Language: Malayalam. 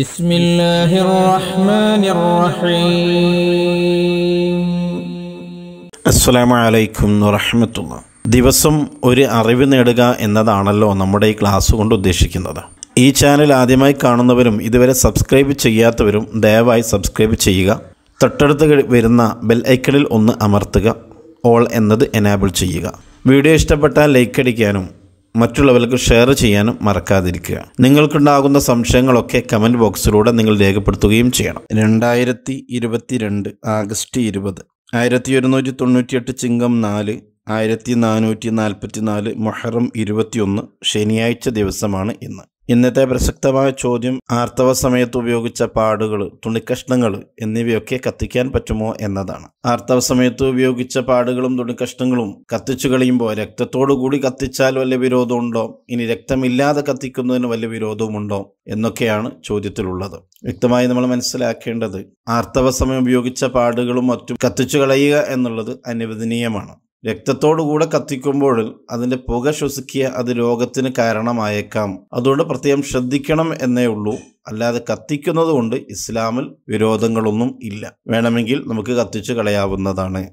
بسم الله الرحمن الرحيم السلام عليكم ورحمة الله ദിവസം ഒരു അറിവ് നേടുക എന്നതാണല്ലോ നമ്മുടെ ഈ ക്ലാസ് കൊണ്ട് ഉദ്ദേശിക്കുന്നത് ഈ ചാനൽ ആദ്യമായി കാണുന്നവരും ഇതുവരെ സബ്സ്ക്രൈബ് ചെയ്യാത്തവരും ദയവായി സബ്സ്ക്രൈബ് ചെയ്യുക തൊട്ടടുത്ത് വരുന്ന ബെൽ ഐക്കണിൽ ഒന്ന് അമർത്തുക ഓൾ എന്നത് എനാബിൾ ചെയ്യുക വീഡിയോ ഇഷ്ടപ്പെട്ടാൽ ലൈക്ക് അടിക്കാനും മറ്റുള്ളവർക്ക് ഷെയർ ചെയ്യാനും മറക്കാതിരിക്കുക നിങ്ങൾക്കുണ്ടാകുന്ന സംശയങ്ങളൊക്കെ കമൻറ്റ് ബോക്സിലൂടെ നിങ്ങൾ രേഖപ്പെടുത്തുകയും ചെയ്യണം രണ്ടായിരത്തി ഇരുപത്തി രണ്ട് ആഗസ്റ്റ് ഇരുപത് ആയിരത്തി ഒരുന്നൂറ്റി തൊണ്ണൂറ്റിയെട്ട് ചിങ്കം നാല് ആയിരത്തി നാനൂറ്റി നാൽപ്പത്തി നാല് മൊഹറം ഇരുപത്തിയൊന്ന് ശനിയാഴ്ച ദിവസമാണ് ഇന്ന് ഇന്നത്തെ പ്രസക്തമായ ചോദ്യം ആർത്തവ സമയത്ത് ഉപയോഗിച്ച പാടുകൾ തുണിക്കഷ്ണങ്ങൾ എന്നിവയൊക്കെ കത്തിക്കാൻ പറ്റുമോ എന്നതാണ് ആർത്തവ സമയത്ത് ഉപയോഗിച്ച പാടുകളും തുണിക്കഷ്ണങ്ങളും കത്തിച്ചു കളിയുമ്പോൾ രക്തത്തോടു കൂടി കത്തിച്ചാൽ വല്ല വിരോധമുണ്ടോ ഇനി രക്തമില്ലാതെ കത്തിക്കുന്നതിന് വല്ല വിരോധമുണ്ടോ എന്നൊക്കെയാണ് ചോദ്യത്തിലുള്ളത് വ്യക്തമായി നമ്മൾ മനസ്സിലാക്കേണ്ടത് ആർത്തവ സമയം ഉപയോഗിച്ച പാടുകളും മറ്റും കത്തിച്ചു കളയുക എന്നുള്ളത് അനുവദനീയമാണ് രക്തത്തോടുകൂടെ കത്തിക്കുമ്പോൾ അതിൻ്റെ പുക ശ്വസിക്കുക അത് രോഗത്തിന് കാരണമായേക്കാം അതുകൊണ്ട് പ്രത്യേകം ശ്രദ്ധിക്കണം എന്നേ ഉള്ളൂ അല്ലാതെ കത്തിക്കുന്നത് കൊണ്ട് ഇസ്ലാമിൽ വിരോധങ്ങളൊന്നും ഇല്ല വേണമെങ്കിൽ നമുക്ക് കത്തിച്ചു കളയാവുന്നതാണ്